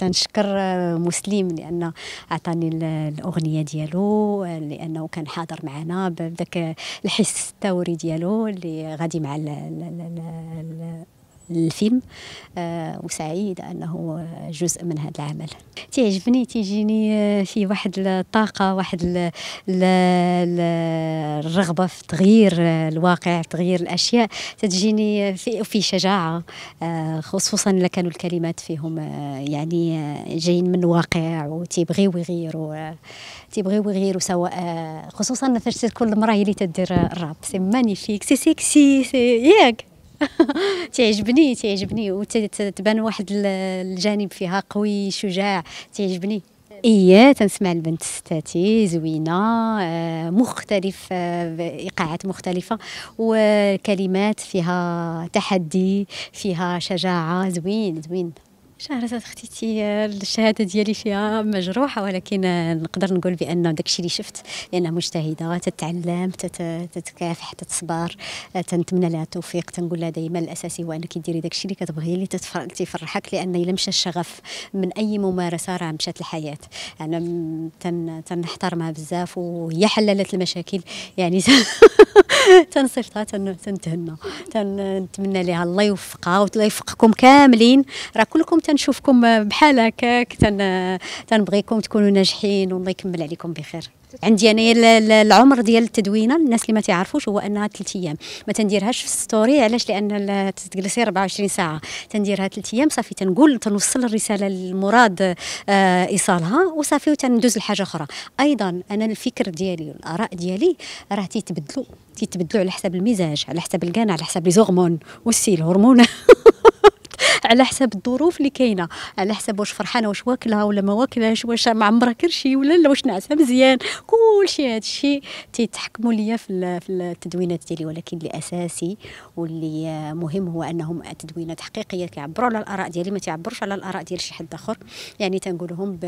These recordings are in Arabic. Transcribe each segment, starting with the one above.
تنشكر آه، مسلم لان عطاني الاغنيه ديالو لانه كان حاضر معنا بداك الحس الثوري ديالو اللي غادي مع ال ال ال الفيلم آه، وسعيد أنه جزء من هذا العمل تعجبني تيجيني آه، في واحد الطاقة واحد الرغبة في تغيير آه، الواقع في تغيير الأشياء تجيني في, في شجاعة خصوصا إلا كانوا الكلمات فيهم يعني جايين من واقع وتيبغيو يغيروا تيبغيو يغيروا سواء خصوصا فاش تكون المراه هي اللي تدير الراب سي مانيفيك سي سيكسي سي ياك تيعجبني تيعجبني وتتبان واحد الجانب فيها قوي شجاع تيعجبني ايه تنسمع البنت ستاتي زوينه آه، مختلف آه، ايقاعات مختلفه وكلمات فيها تحدي فيها شجاعه زوين زوين شهرزاد اختي الشهاده ديالي فيها مجروحه ولكن نقدر نقول بان داكشي اللي شفت لانها مجتهده تتعلم تتكافح تتصبر تنتمنى لها التوفيق تنقول لها دائما الاساسي هو انك ديري داكشي اللي كتبغي اللي تفرحك لان الا مشى الشغف من اي ممارسه راه مشات الحياه انا يعني تنحترمها بزاف وهي حللت المشاكل يعني تنصيفطها تنتهنى تنتمنى لها الله يوفقها يوفقكم كاملين راه كلكم تنشوفكم بحال هكاك تن تنبغيكم تكونوا ناجحين والله يكمل عليكم بخير عندي انايا يعني العمر ديال التدوينه الناس اللي ما تعرفوش هو انها ثلاث ايام ما تنديرهاش في ستوري علاش لان تجلسي 24 ساعه تنديرها ثلاث ايام صافي تنقول تنوصل الرساله المراد آه، ايصالها وصافي وتندوز لحاجه اخرى ايضا انا الفكر ديالي والاراء ديالي راه تيتبدلوا تيتبدلوا على حسب المزاج على حسب الكان على حسب لي زغمون والسيل الهرمون على حسب الظروف اللي كاينه على حسب واش فرحانه واش واكله ولا ما واكلاش واش معمره كرشي ولا لا واش نعسها مزيان كلشي هذا الشيء تيتحكموا ليا في التدوينات ديالي ولكن اللي اساسي واللي مهم هو انهم تدوينات حقيقيه كيعبروا على الاراء ديالي ما تعبرش على الاراء ديال شي حد اخر يعني تنقولهم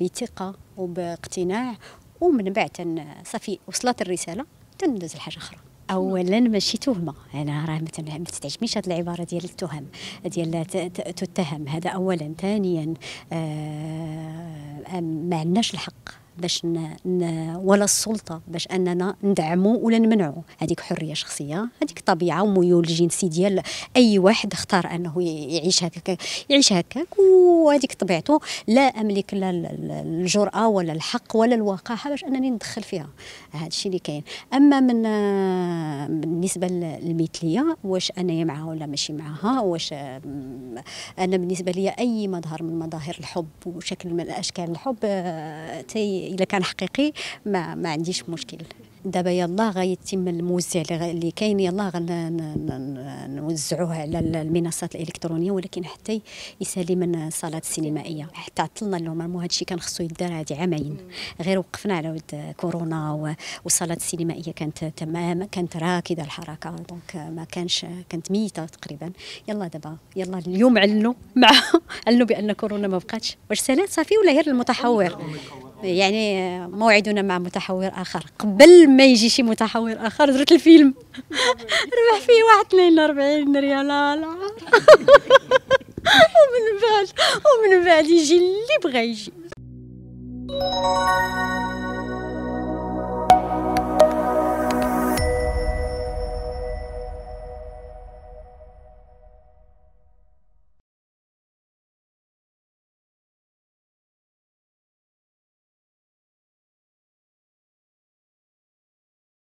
بثقه وباقتناع ومن بعد صافي وصلت الرساله تندوز لحاجه اخرى اولا ماشي تهمه انا راه ما تستعجبنيش هذه العباره ديال التهم ديال تتهم هذا اولا ثانيا آه ما عندناش الحق باش ن... ن... ولا السلطه باش اننا ندعمو ولا نمنعو هذيك حريه شخصيه هذيك طبيعه وميول الجنسي ديال اي واحد اختار انه يعيش هكاك يعيش هكاك وهذيك طبيعته لا املك لا الجراه ولا الحق ولا الوقاحه باش انني ندخل فيها هذا الشيء اللي كاين اما من بالنسبه للمثليه واش انا معها ولا ماشي معها واش انا بالنسبه لي اي مظهر من مظاهر الحب وشكل من اشكال الحب آه، تي الا كان حقيقي ما, ما عنديش مشكل دابا يلاه غيتم الموزع اللي كاين يلاه غنوزعوه على المنصات الالكترونيه ولكن حتى يسالي من الصالات السينمائيه حتى عطلنا نورمالمون هادشي كان خصو يدار هذه عامين غير وقفنا على ود كورونا والصالات السينمائيه كانت تمام كانت راكده الحركه دونك ما كانش كانت ميته تقريبا يلا دابا يلا اليوم علنوا مع علنوا بان كورونا ما بقاتش واش سالات صافي ولا غير المتحور يعني موعدنا مع متحور اخر قبل ما يجي شي متحور اخر درت الفيلم ربح فيه واحد 42 ريال ومن بعد ومن بعد يجي اللي بغى يجي